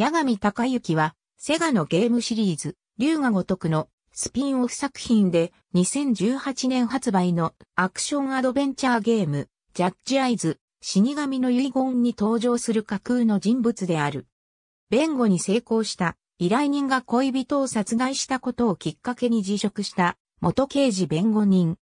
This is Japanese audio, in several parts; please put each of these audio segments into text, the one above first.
矢上隆之は、セガのゲームシリーズ、龍が如くのスピンオフ作品で2018年発売のアクションアドベンチャーゲーム、ジャッジアイズ、死神の遺言に登場する架空の人物である。弁護に成功した依頼人が恋人を殺害したことをきっかけに辞職した元刑事弁護人。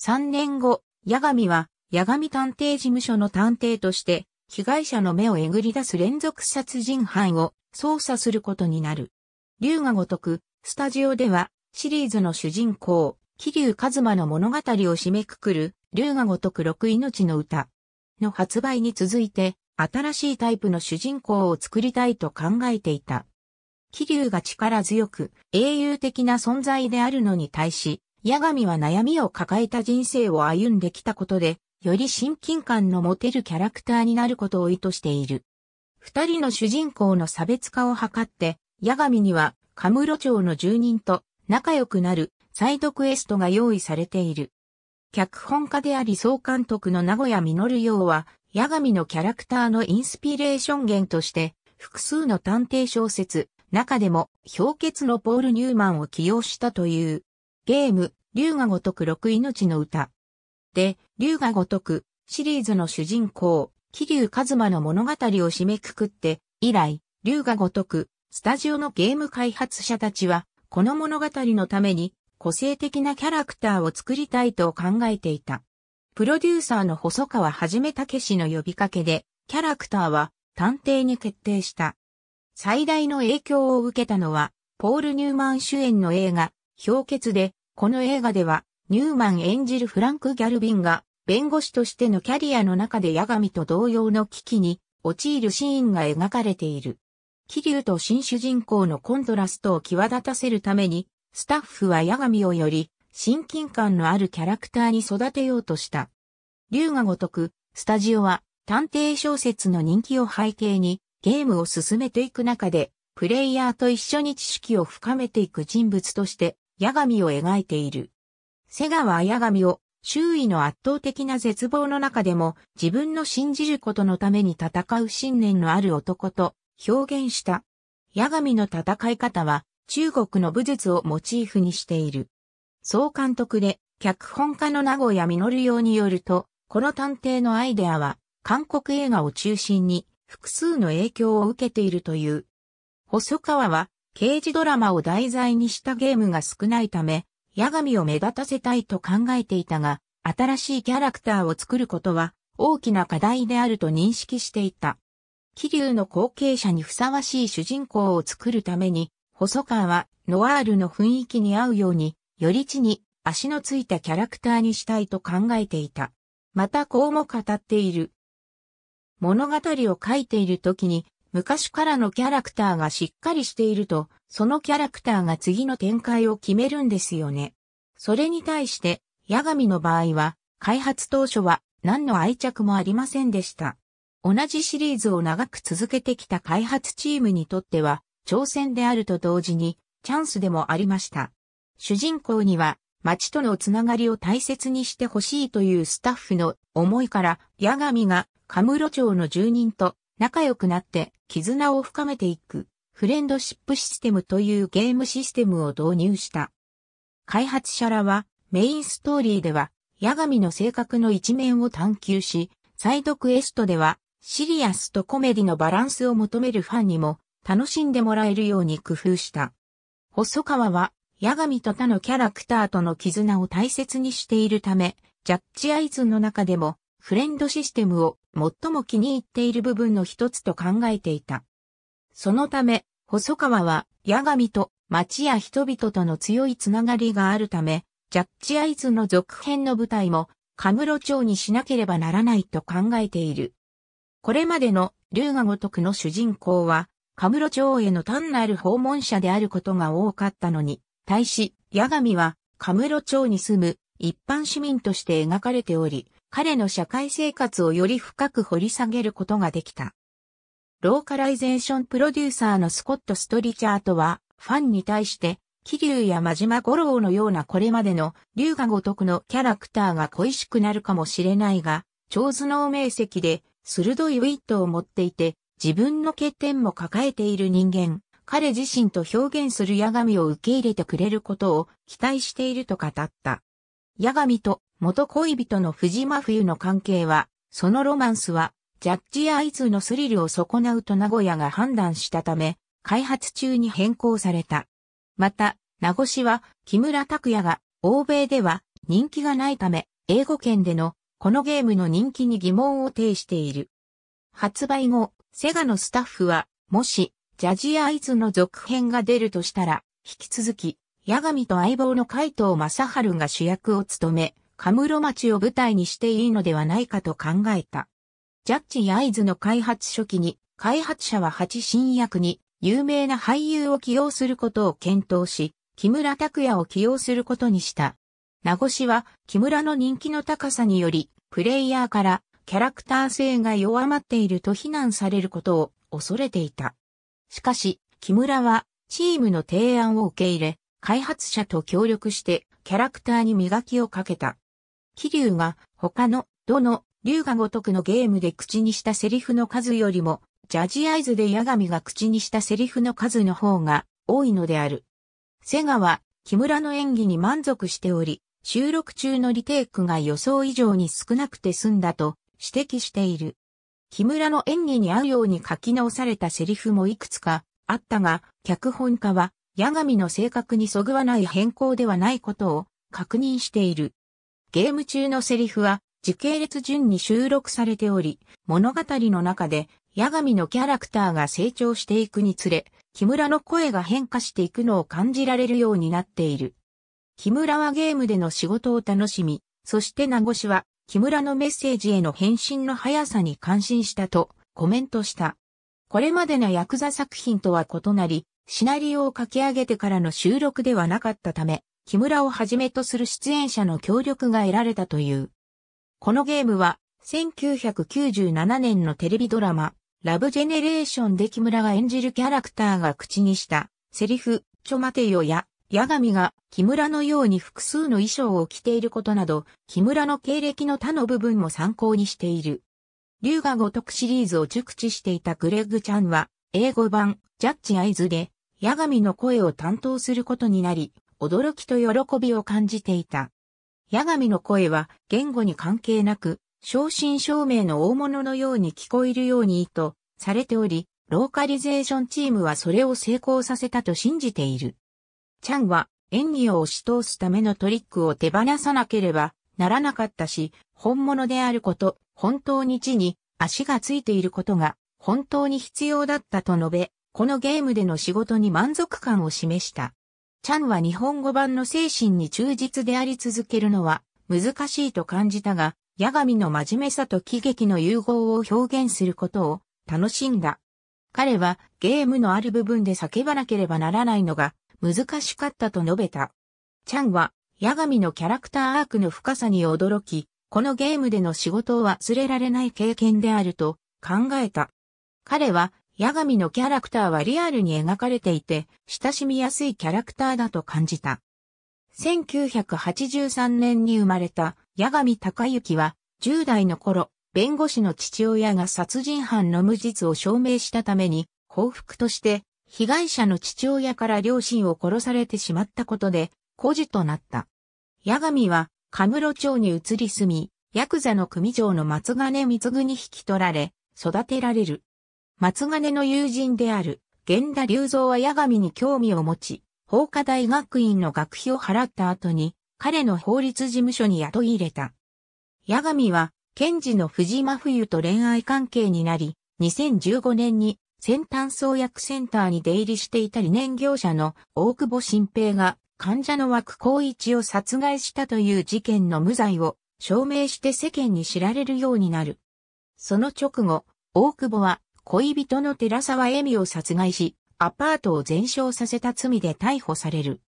3年後、矢上は矢上探偵事務所の探偵として被害者の目をえぐり出す連続殺人犯を捜査することになる。竜が如く、スタジオでは、シリーズの主人公、桐生一馬の物語を締めくくる、竜が如く六命の歌の発売に続いて、新しいタイプの主人公を作りたいと考えていた。桐生が力強く、英雄的な存在であるのに対し、ガ神は悩みを抱えた人生を歩んできたことで、より親近感の持てるキャラクターになることを意図している。二人の主人公の差別化を図って、矢神には、カムロ町の住人と仲良くなるサイドクエストが用意されている。脚本家であり総監督の名古屋実洋は、矢神のキャラクターのインスピレーション源として、複数の探偵小説、中でも、氷結のポール・ニューマンを起用したという、ゲーム、龍が如く六命の歌、で、龍が如く、シリーズの主人公、桐生一馬の物語を締めくくって、以来、龍が如く、スタジオのゲーム開発者たちは、この物語のために、個性的なキャラクターを作りたいと考えていた。プロデューサーの細川はじめたけしの呼びかけで、キャラクターは探偵に決定した。最大の影響を受けたのは、ポール・ニューマン主演の映画、氷結で、この映画では、ニューマン演じるフランク・ギャルビンが、弁護士としてのキャリアの中で矢神と同様の危機に陥るシーンが描かれている。気流と新主人公のコントラストを際立たせるために、スタッフは矢神をより親近感のあるキャラクターに育てようとした。竜が如く、スタジオは探偵小説の人気を背景にゲームを進めていく中で、プレイヤーと一緒に知識を深めていく人物として、矢神を描いている。瀬川綾神を周囲の圧倒的な絶望の中でも自分の信じることのために戦う信念のある男と表現した。矢神の戦い方は中国の武術をモチーフにしている。総監督で脚本家の名古屋実用によると、この探偵のアイデアは韓国映画を中心に複数の影響を受けているという。細川は刑事ドラマを題材にしたゲームが少ないため、八神を目立たせたいと考えていたが、新しいキャラクターを作ることは大きな課題であると認識していた。桐生の後継者にふさわしい主人公を作るために、細川はノワールの雰囲気に合うように、より地に足のついたキャラクターにしたいと考えていた。またこうも語っている。物語を書いている時に昔からのキャラクターがしっかりしていると、そのキャラクターが次の展開を決めるんですよね。それに対して、ガ神の場合は、開発当初は何の愛着もありませんでした。同じシリーズを長く続けてきた開発チームにとっては、挑戦であると同時に、チャンスでもありました。主人公には、町とのつながりを大切にしてほしいというスタッフの思いから、ガ神が、カムロ町の住人と仲良くなって絆を深めていくフレンドシップシステムというゲームシステムを導入した。開発者らはメインストーリーではガ神の性格の一面を探求し、サイドクエストではシリアスとコメディのバランスを求めるファンにも楽しんでもらえるように工夫した。細川はガ神と他のキャラクターとの絆を大切にしているため、ジャッジアイズの中でもフレンドシステムを最も気に入っている部分の一つと考えていた。そのため、細川は、矢神と町や人々との強いつながりがあるため、ジャッジアイズの続編の舞台も、カムロ町にしなければならないと考えている。これまでの龍が如くの主人公は、カムロ町への単なる訪問者であることが多かったのに、対し、矢神は、カムロ町に住む一般市民として描かれており、彼の社会生活をより深く掘り下げることができた。ローカライゼーションプロデューサーのスコット・ストリチャートは、ファンに対して、桐生や真島五郎のようなこれまでの龍が如くのキャラクターが恋しくなるかもしれないが、超頭脳明晰で鋭いウィットを持っていて、自分の欠点も抱えている人間、彼自身と表現する矢神を受け入れてくれることを期待していると語った。八神と元恋人の藤間冬の関係は、そのロマンスは、ジャッジアイズのスリルを損なうと名古屋が判断したため、開発中に変更された。また、名護市は、木村拓也が、欧米では人気がないため、英語圏での、このゲームの人気に疑問を呈している。発売後、セガのスタッフは、もし、ジャジアイズの続編が出るとしたら、引き続き、ガ神と相棒の海藤正春が主役を務め、カムロ町を舞台にしていいのではないかと考えた。ジャッジや合図の開発初期に、開発者は8新役に有名な俳優を起用することを検討し、木村拓哉を起用することにした。名越は木村の人気の高さにより、プレイヤーからキャラクター性が弱まっていると非難されることを恐れていた。しかし、木村はチームの提案を受け入れ、開発者と協力してキャラクターに磨きをかけた。桐生が他のどの龍が如くのゲームで口にしたセリフの数よりも、ジャジアイズで矢神が口にしたセリフの数の方が多いのである。瀬川、木村の演技に満足しており、収録中のリテイクが予想以上に少なくて済んだと指摘している。木村の演技に合うように書き直されたセリフもいくつかあったが、脚本家は、矢神の性格にそぐわない変更ではないことを確認している。ゲーム中のセリフは時系列順に収録されており、物語の中で、ガ神のキャラクターが成長していくにつれ、木村の声が変化していくのを感じられるようになっている。木村はゲームでの仕事を楽しみ、そして名越は、木村のメッセージへの返信の速さに感心したとコメントした。これまでのヤクザ作品とは異なり、シナリオを書き上げてからの収録ではなかったため、木村をはじめとする出演者の協力が得られたという。このゲームは、1997年のテレビドラマ、ラブジェネレーションで木村が演じるキャラクターが口にした、セリフ、ちょ待てよや、矢神が木村のように複数の衣装を着ていることなど、木村の経歴の他の部分も参考にしている。龍が如くシリーズを熟知していたグレッグちゃんは、英語版、ジャッジアイズで、矢神の声を担当することになり、驚きと喜びを感じていた。八神の声は言語に関係なく、正真正銘の大物のように聞こえるようにとされており、ローカリゼーションチームはそれを成功させたと信じている。チャンは演技を押し通すためのトリックを手放さなければならなかったし、本物であること、本当に地に足がついていることが本当に必要だったと述べ、このゲームでの仕事に満足感を示した。チャンは日本語版の精神に忠実であり続けるのは難しいと感じたが、ガ神の真面目さと喜劇の融合を表現することを楽しんだ。彼はゲームのある部分で叫ばなければならないのが難しかったと述べた。チャンはガ神のキャラクターアークの深さに驚き、このゲームでの仕事を忘れられない経験であると考えた。彼はガ神のキャラクターはリアルに描かれていて、親しみやすいキャラクターだと感じた。1983年に生まれたガ神隆行は、10代の頃、弁護士の父親が殺人犯の無実を証明したために、報復として、被害者の父親から両親を殺されてしまったことで、孤児となった。ガ神は、神室町に移り住み、ヤクザの組長の松金光具に引き取られ、育てられる。松金の友人である、源田隆三は八神に興味を持ち、法科大学院の学費を払った後に、彼の法律事務所に雇い入れた。八神は、検事の藤間冬と恋愛関係になり、2015年に先端創薬センターに出入りしていた理念業者の大久保新平が患者の枠光一を殺害したという事件の無罪を証明して世間に知られるようになる。その直後、大久保は恋人の寺沢恵美を殺害し、アパートを全焼させた罪で逮捕される。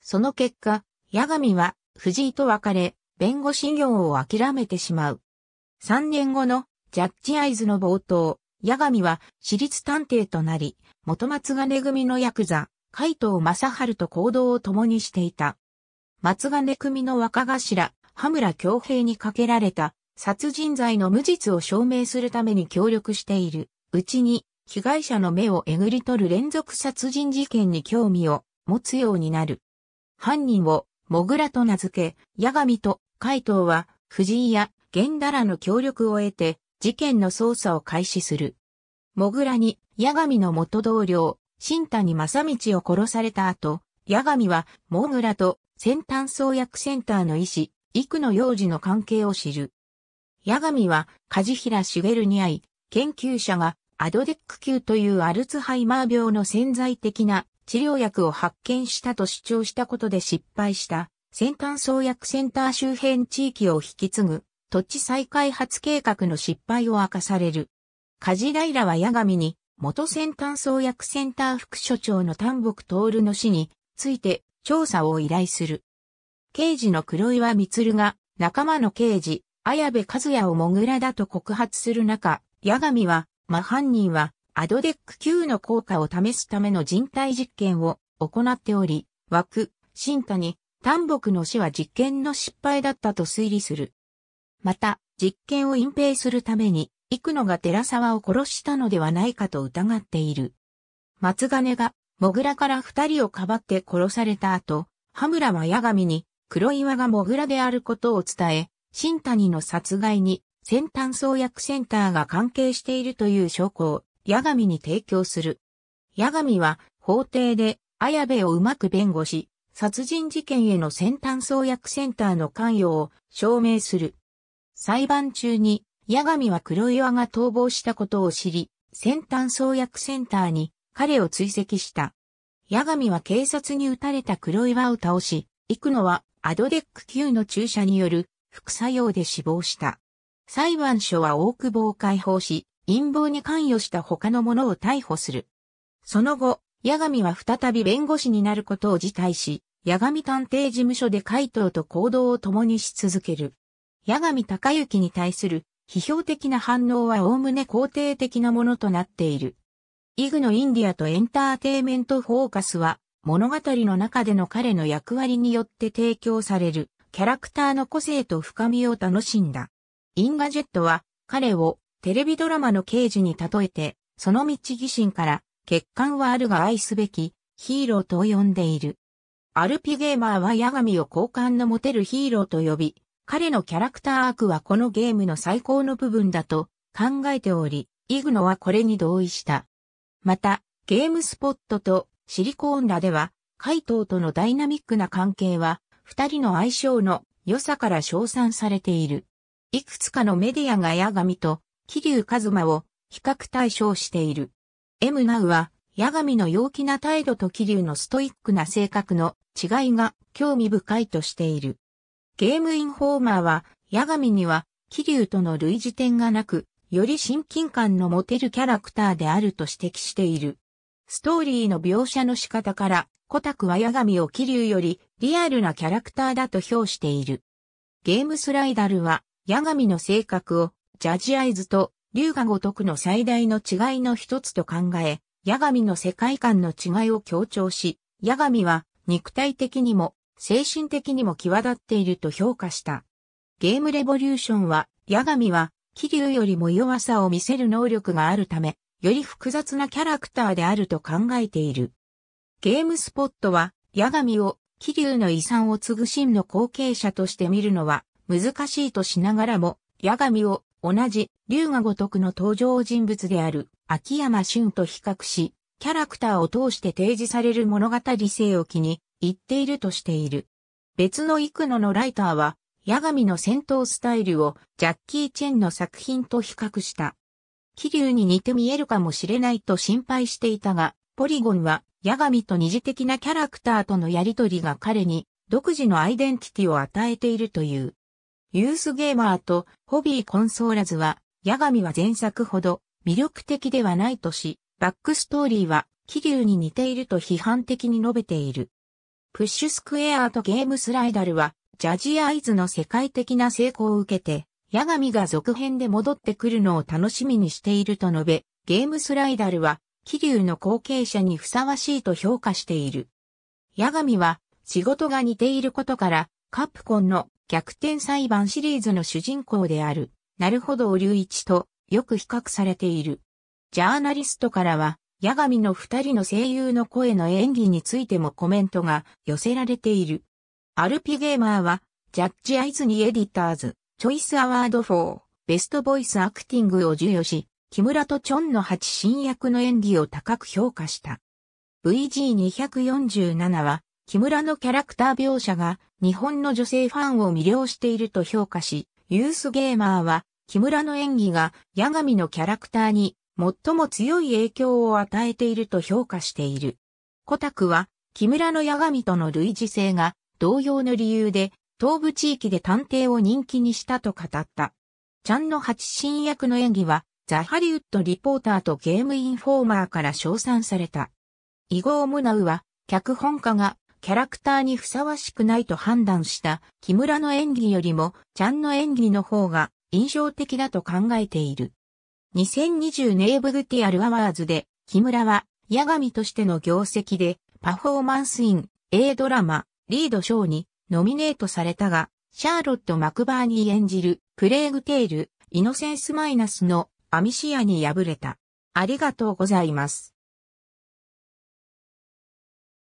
その結果、八神は藤井と別れ、弁護士業を諦めてしまう。3年後のジャッジアイズの冒頭、八神は私立探偵となり、元松金組のヤクザ、海藤正春と行動を共にしていた。松金組の若頭、羽村京平にかけられた殺人罪の無実を証明するために協力している。うちに被害者の目をえぐり取る連続殺人事件に興味を持つようになる。犯人をモグラと名付け、ガ神と海藤は藤井や源田らの協力を得て事件の捜査を開始する。モグラにガ神の元同僚、新谷正道を殺された後、ガ神はモグラと先端創薬センターの医師、幾野洋児の関係を知る。ガ神は梶平茂に会い、研究者がアドデック級というアルツハイマー病の潜在的な治療薬を発見したと主張したことで失敗した先端創薬センター周辺地域を引き継ぐ土地再開発計画の失敗を明かされる。梶平は矢神に元先端創薬センター副所長の丹木徹の死について調査を依頼する。刑事の黒岩光が仲間の刑事、綾部和也をもぐらだと告発する中、ガ神は、真犯人は、アドデック Q の効果を試すための人体実験を行っており、枠、新谷、丹木の死は実験の失敗だったと推理する。また、実験を隠蔽するために、幾野が寺沢を殺したのではないかと疑っている。松金が、モグラから二人をかばって殺された後、羽村はガ神に、黒岩がモグラであることを伝え、新谷の殺害に先端創薬センターが関係しているという証拠を、矢神に提供する。矢神は、法廷で、綾部をうまく弁護し、殺人事件への先端創薬センターの関与を証明する。裁判中に、矢神は黒岩が逃亡したことを知り、先端創薬センターに彼を追跡した。矢神は警察に撃たれた黒岩を倒し、幾のはアドデック級の注射による副作用で死亡した。裁判所は大久保を解放し、陰謀に関与した他の者を逮捕する。その後、八神は再び弁護士になることを辞退し、八神探偵事務所で回答と行動を共にし続ける。八神隆之に対する批評的な反応は概ね肯定的なものとなっている。イグのインディアとエンターテイメントフォーカスは物語の中での彼の役割によって提供されるキャラクターの個性と深みを楽しんだ。インガジェットは彼をテレビドラマの刑事に例えて、その道疑心から欠陥はあるが愛すべきヒーローと呼んでいる。アルピゲーマーはヤガミを好感の持てるヒーローと呼び、彼のキャラクターアークはこのゲームの最高の部分だと考えており、イグノはこれに同意した。また、ゲームスポットとシリコーンらでは、カイトーとのダイナミックな関係は、二人の相性の良さから称賛されている。いくつかのメディアが矢神と桐生一馬を比較対象している。M ナウは矢神の陽気な態度と桐生のストイックな性格の違いが興味深いとしている。ゲームインフォーマーは矢神には桐生との類似点がなく、より親近感の持てるキャラクターであると指摘している。ストーリーの描写の仕方から、コタクは矢神を桐生よりリアルなキャラクターだと評している。ゲームスライダルは、ガ神の性格を、ジャジアイズと、龍が如くの最大の違いの一つと考え、ガ神の世界観の違いを強調し、ガ神は、肉体的にも、精神的にも際立っていると評価した。ゲームレボリューションは、ガ神は、桐生よりも弱さを見せる能力があるため、より複雑なキャラクターであると考えている。ゲームスポットは、ガ神を、桐生の遺産を継ぐ真の後継者として見るのは、難しいとしながらも、矢神を同じ龍が如くの登場人物である秋山俊と比較し、キャラクターを通して提示される物語性を気に入っているとしている。別の幾野のライターは、矢神の戦闘スタイルをジャッキー・チェンの作品と比較した。気流に似て見えるかもしれないと心配していたが、ポリゴンは、矢神と二次的なキャラクターとのやりとりが彼に、独自のアイデンティティを与えているという。ユースゲーマーとホビーコンソーラズは、ガ神は前作ほど魅力的ではないとし、バックストーリーは気流に似ていると批判的に述べている。プッシュスクエアとゲームスライダルは、ジャジアイズの世界的な成功を受けて、ガ神が続編で戻ってくるのを楽しみにしていると述べ、ゲームスライダルは、気流の後継者にふさわしいと評価している。ガ神は、仕事が似ていることから、カプコンの逆転裁判シリーズの主人公である、なるほど隆一とよく比較されている。ジャーナリストからは、矢神の二人の声優の声の演技についてもコメントが寄せられている。アルピゲーマーは、ジャッジアイズニエディターズ、チョイスアワードフォー、ベストボイスアクティングを授与し、木村とチョンの八新役の演技を高く評価した。VG247 は、木村のキャラクター描写が日本の女性ファンを魅了していると評価し、ユースゲーマーは木村の演技が矢神のキャラクターに最も強い影響を与えていると評価している。コタクは木村の矢神との類似性が同様の理由で東部地域で探偵を人気にしたと語った。ちゃんの八神役の演技はザ・ハリウッドリポーターとゲームインフォーマーから称賛された。イゴー・ムナウは脚本家がキャラクターにふさわしくないと判断した木村の演技よりもちゃんの演技の方が印象的だと考えている。2020ネーブグティアルアワーズで木村は八神としての業績でパフォーマンスイン A ドラマリード賞にノミネートされたがシャーロット・マクバーニー演じるプレーグテールイノセンスマイナスのアミシアに敗れた。ありがとうございます。